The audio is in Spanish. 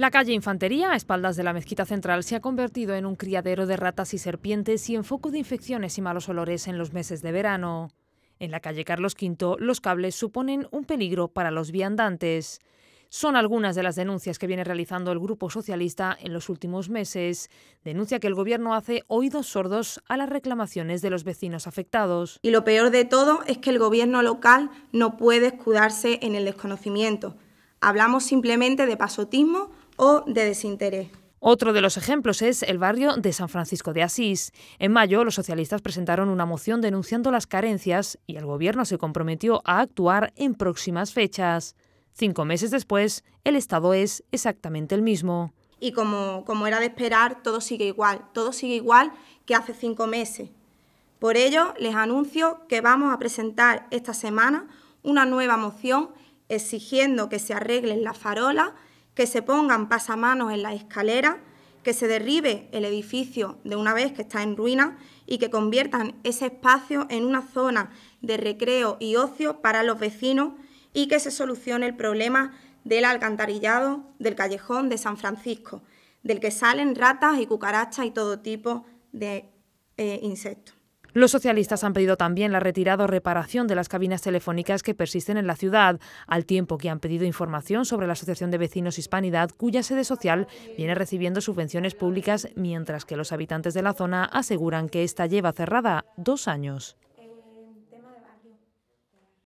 La calle Infantería, a espaldas de la mezquita central, se ha convertido en un criadero de ratas y serpientes y en foco de infecciones y malos olores en los meses de verano. En la calle Carlos V, los cables suponen un peligro para los viandantes. Son algunas de las denuncias que viene realizando el Grupo Socialista en los últimos meses. Denuncia que el Gobierno hace oídos sordos a las reclamaciones de los vecinos afectados. Y lo peor de todo es que el Gobierno local no puede escudarse en el desconocimiento. Hablamos simplemente de pasotismo o de desinterés. Otro de los ejemplos es el barrio de San Francisco de Asís. En mayo, los socialistas presentaron una moción denunciando las carencias y el gobierno se comprometió a actuar en próximas fechas. Cinco meses después, el estado es exactamente el mismo. Y como, como era de esperar, todo sigue igual, todo sigue igual que hace cinco meses. Por ello, les anuncio que vamos a presentar esta semana una nueva moción exigiendo que se arreglen las farolas que se pongan pasamanos en la escalera, que se derribe el edificio de una vez que está en ruina y que conviertan ese espacio en una zona de recreo y ocio para los vecinos y que se solucione el problema del alcantarillado del callejón de San Francisco, del que salen ratas y cucarachas y todo tipo de eh, insectos. Los socialistas han pedido también la retirada o reparación de las cabinas telefónicas que persisten en la ciudad, al tiempo que han pedido información sobre la Asociación de Vecinos Hispanidad, cuya sede social viene recibiendo subvenciones públicas, mientras que los habitantes de la zona aseguran que esta lleva cerrada dos años.